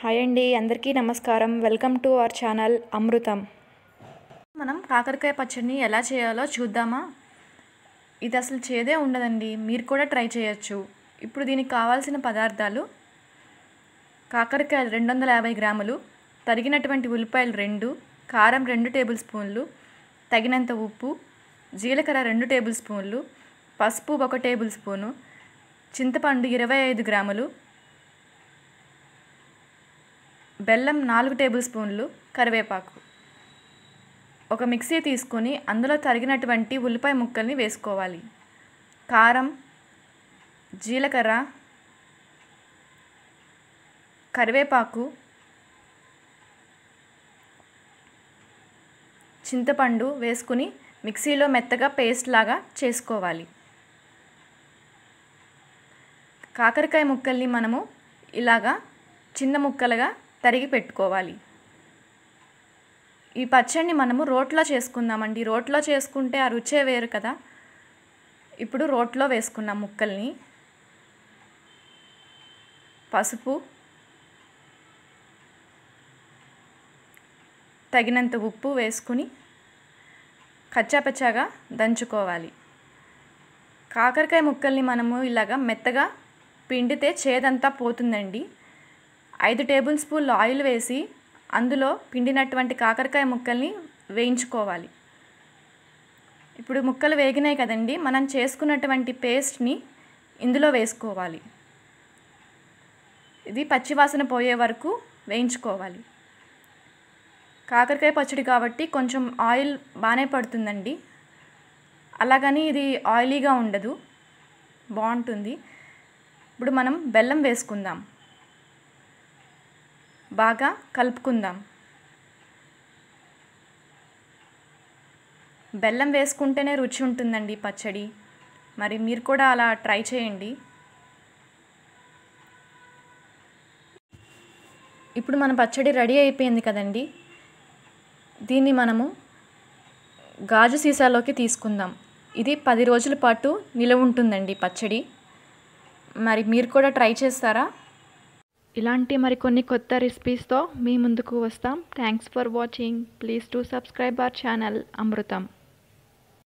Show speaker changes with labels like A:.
A: hi అండి అందరికీ నమస్కారం welcome to our channel Amrutham మనం కాకరకాయ పచ్చడిని ఎలా చేయాలో చూద్దామా ఇది అసలు చేదే ఉండదండి మీరు కూడా ట్రై చేయొచ్చు ఇప్పుడు దీనికి కావాల్సిన పదార్థాలు కాకరకాయలు రెండు వందల యాభై గ్రాములు తరిగినటువంటి ఉల్లిపాయలు రెండు కారం రెండు టేబుల్ స్పూన్లు తగినంత ఉప్పు జీలకర్ర రెండు టేబుల్ స్పూన్లు పసుపు ఒక టేబుల్ స్పూను చింతపండు ఇరవై ఐదు గ్రాములు బెల్లం నాలుగు టేబుల్ స్పూన్లు కరివేపాకు ఒక మిక్సీ తీసుకొని అందులో తరిగినటువంటి ఉల్లిపాయ ముక్కల్ని వేసుకోవాలి కారం జీలకర్ర కరివేపాకు చింతపండు వేసుకుని మిక్సీలో మెత్తగా పేస్ట్ లాగా చేసుకోవాలి కాకరకాయ ముక్కల్ని మనము ఇలాగా చిన్న ముక్కలుగా తరిగి పెట్టుకోవాలి ఈ పచ్చడిని మనము రోట్లో చేసుకుందామండి రోట్లో చేసుకుంటే ఆ రుచే వేరు కదా ఇప్పుడు రోట్లో వేసుకున్నాం ముక్కల్ని పసుపు తగినంత ఉప్పు వేసుకుని కచ్చాపచ్చాగా దంచుకోవాలి కాకరకాయ ముక్కల్ని మనము ఇలాగా మెత్తగా పిండితే చేదంతా పోతుందండి ఐదు టేబుల్ స్పూన్లు ఆయిల్ వేసి అందులో పిండినటువంటి కాకరకాయ ముక్కల్ని వేయించుకోవాలి ఇప్పుడు ముక్కలు వేగినాయి కదండి మనం చేసుకున్నటువంటి పేస్ట్ని ఇందులో వేసుకోవాలి ఇది పచ్చివాసన పోయే వరకు వేయించుకోవాలి కాకరకాయ పచ్చడి కాబట్టి కొంచెం ఆయిల్ బాగానే పడుతుందండి అలాగని ఇది ఆయిలీగా ఉండదు బాగుంటుంది ఇప్పుడు మనం బెల్లం వేసుకుందాం బాగా కలుపుకుందాం బెల్లం వేసుకుంటేనే రుచి ఉంటుందండి పచ్చడి మరి మీరు కూడా అలా ట్రై చేయండి ఇప్పుడు మన పచ్చడి రెడీ అయిపోయింది కదండి దీన్ని మనము గాజు సీసాలోకి తీసుకుందాం ఇది పది రోజుల పాటు నిలవ ఉంటుందండి పచ్చడి మరి మీరు కూడా ట్రై చేస్తారా ఇలాంటి మరికొన్ని కొత్త రెసిపీస్తో మీ ముందుకు వస్తాం thanks for watching please to subscribe our channel Amrutham